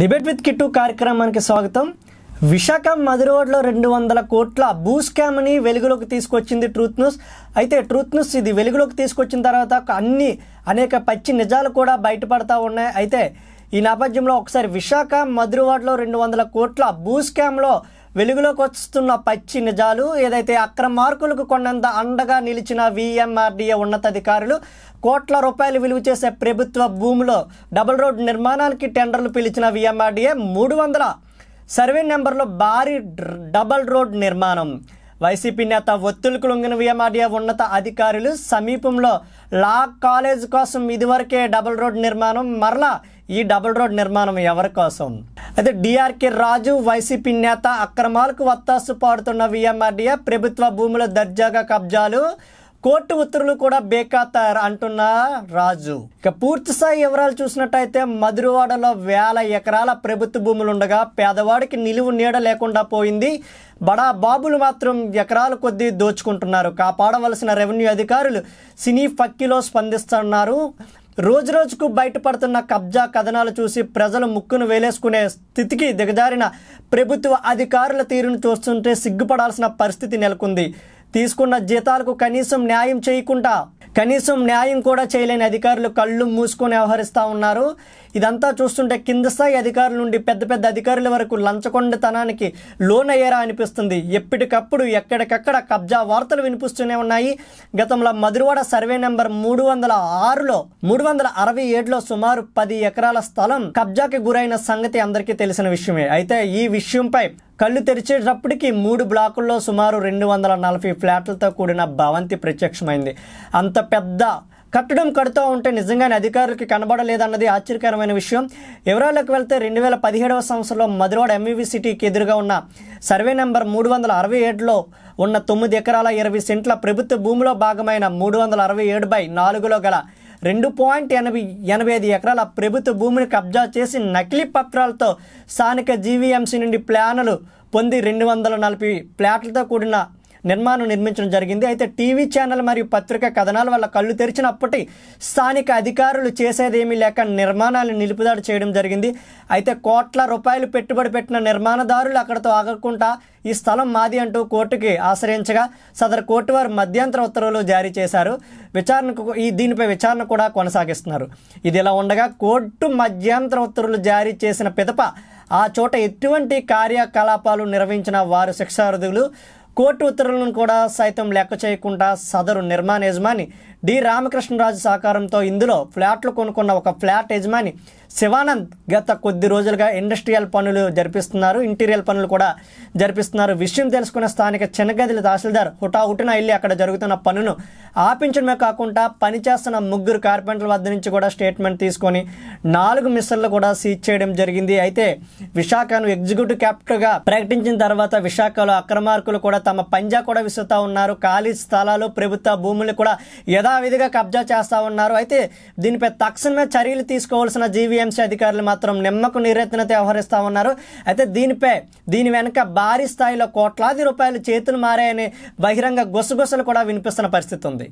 debate with kit కార్యక్రమానికి స్వాగతం విశాఖ మధుర రెండు వందల కోట్ల భూ స్కామ్ అని వెలుగులోకి తీసుకొచ్చింది ట్రూత్ న్యూస్ అయితే ట్రూత్ న్యూస్ ఇది వెలుగులోకి తీసుకొచ్చిన తర్వాత అన్ని అనేక పచ్చి నిజాలు కూడా బయటపడతా ఉన్నాయి అయితే ఈ నేపథ్యంలో ఒకసారి విశాఖ మధురవాడలో రెండు వందల కోట్ల భూ స్కామ్లో వెలుగులోకి వస్తున్న పచ్చి నిజాలు ఏదైతే అక్రమార్కులకు కొన్నంత అండగా నిలిచిన విఎంఆర్డీఏ ఉన్నతాధికారులు కోట్ల రూపాయలు విలువ చేసే ప్రభుత్వ భూమిలో డబుల్ రోడ్ నిర్మాణానికి టెండర్లు పిలిచిన విఎంఆర్డీఏ మూడు వందల సర్వే నెంబర్లో భారీ డబల్ రోడ్ నిర్మాణం వైసీపీ నేత ఒత్తులకు లొంగిన విఎంఆర్డీఏ ఉన్నత అధికారులు సమీపంలో లా కాలేజ్ కోసం ఇదివరకే డబుల్ రోడ్ నిర్మాణం మరలా ఈ డబుల్ రోడ్ నిర్మాణం ఎవరి కోసం అయితే డిఆర్కే రాజు వైసీపీ నేత అక్రమాలకు వత్తాసు పాడుతున్న విఎంఆర్డీఏ ప్రభుత్వ భూముల దర్జాగా కబ్జాలు కోర్టు ఉత్తర్వులు కూడా బేకాతారు అంటున్న రాజు ఇక పూర్తి స్థాయి వివరాలు చూసినట్టయితే మధురవాడలో వేల ఎకరాల ప్రభుత్వ భూములు ఉండగా పేదవాడికి నిలువు నీడ లేకుండా పోయింది బడా బాబులు మాత్రం ఎకరాల కొద్దీ దోచుకుంటున్నారు కాపాడవలసిన రెవెన్యూ అధికారులు సినీ ఫక్కిలో స్పందిస్తున్నారు రోజు రోజుకు బయటపడుతున్న కబ్జా కథనాలు చూసి ప్రజలు ముక్కును వేలేసుకునే స్థితికి దిగజారిన ప్రభుత్వ అధికారుల తీరును చూస్తుంటే సిగ్గుపడాల్సిన పరిస్థితి నెలకొంది తీసుకున్న జీతాలకు కనీసం న్యాయం చేయకుండా కనీసం న్యాయం కూడా చేయలేని అధికారులు కళ్ళు మూసుకొని వ్యవహరిస్తూ ఉన్నారు ఇదంతా చూస్తుంటే కింద స్థాయి అధికారుల నుండి పెద్ద పెద్ద అధికారుల వరకు లంచకొండతనానికి లోనయ్యారా అనిపిస్తుంది ఎప్పటికప్పుడు ఎక్కడికక్కడ కబ్జా వార్తలు వినిపిస్తూనే ఉన్నాయి గతంలో మధురవాడ సర్వే నెంబర్ మూడు వందల ఆరులో మూడు వందల అరవై ఏడులో సుమారు పది ఎకరాల స్థలం కబ్జాకి గురైన సంగతి అందరికీ తెలిసిన విషయమే అయితే ఈ విషయంపై కళ్ళు తెరిచేటప్పటికి మూడు బ్లాకుల్లో సుమారు రెండు వందల నలభై ఫ్లాట్లతో కూడిన భవంతి ప్రత్యక్షమైంది అంత పెద్ద కట్టడం కడుతూ ఉంటే నిజంగానే అధికారులకి కనబడలేదన్నది ఆశ్చర్యకరమైన విషయం వివరాల్లోకి వెళ్తే రెండు వేల పదిహేడవ సంవత్సరంలో మధురవాడ ఎంఈవీ సిటీకి ఎదురుగా ఉన్న సర్వే నెంబర్ మూడు వందల అరవై ఏడులో ఉన్న తొమ్మిది ఎకరాల ఇరవై సెంట్ల ప్రభుత్వ భూమిలో భాగమైన మూడు వందల అరవై ఏడు బై నాలుగులో గల రెండు పాయింట్ ఎనభై ఎనభై ఐదు ఎకరాల ప్రభుత్వ భూమిని కబ్జా చేసి నకిలీ పత్రాలతో స్థానిక జీవీఎంసీ నుండి ప్లానులు పొంది రెండు వందల నలభై ప్లాట్లతో కూడిన నిర్మాణం నిర్మించడం జరిగింది అయితే టీవీ ఛానల్ మరియు పత్రిక కథనాల వల్ల కళ్ళు తెరిచినప్పటి స్థానిక అధికారులు చేసేదేమీ లేక నిర్మాణాలు నిలుపుదాడు చేయడం జరిగింది అయితే కోట్ల రూపాయలు పెట్టుబడి పెట్టిన నిర్మాణదారులు అక్కడతో ఆగకుండా ఈ స్థలం మాది అంటూ కోర్టుకి ఆశ్రయించగా సదరు కోర్టు వారు మధ్యంతర ఉత్తర్వులు జారీ చేశారు విచారణకు ఈ దీనిపై విచారణ కూడా కొనసాగిస్తున్నారు ఇది ఇలా ఉండగా కోర్టు మధ్యంతర ఉత్తర్వులు జారీ చేసిన పిదప ఆ చోట ఎటువంటి కార్యకలాపాలు నిర్వహించిన వారు శిక్షార్థులు కోర్టు ఉత్తర్వులను కూడా సైతం లెక్క చేయకుండా సదరు నిర్మాణ యజమాని డి రామకృష్ణరాజు సహకారంతో ఇందులో ఫ్లాట్లు కొనుక్కున్న ఒక ఫ్లాట్ యజమాని శివానంద్ గత కొద్ది రోజులుగా ఇండస్ట్రియల్ పనులు జరిపిస్తున్నారు ఇంటీరియల్ పనులు కూడా జరిపిస్తున్నారు విషయం తెలుసుకున్న స్థానిక చిన్నగదిల తహసీల్దార్ హుటాహుటిన వెళ్ళి అక్కడ జరుగుతున్న పనును ఆపించడమే కాకుండా పనిచేస్తున్న ముగ్గురు కార్పెంటర్ల వద్ద నుంచి కూడా స్టేట్మెంట్ తీసుకొని నాలుగు మిస్సర్లు కూడా సీజ్ చేయడం జరిగింది అయితే విశాఖను ఎగ్జిక్యూటివ్ క్యాపిటల్గా ప్రకటించిన తర్వాత విశాఖలో అక్రమార్కులు కూడా తమ పంజా కూడా విసురుతా ఉన్నారు ఖాళీ స్థలాలు ప్రభుత్వ భూములు కూడా యథా యథావిధిగా కబ్జా చేస్తూ ఉన్నారు అయితే దీనిపై తక్షణమే చర్యలు తీసుకోవాల్సిన జీవీఎంసీ అధికారులు మాత్రం నిమ్మకు నిరేతనత వ్యవహరిస్తూ ఉన్నారు అయితే దీనిపై దీని వెనుక భారీ స్థాయిలో కోట్లాది రూపాయలు చేతులు మారాయని బహిరంగ గుసగుసలు కూడా వినిపిస్తున్న పరిస్థితి ఉంది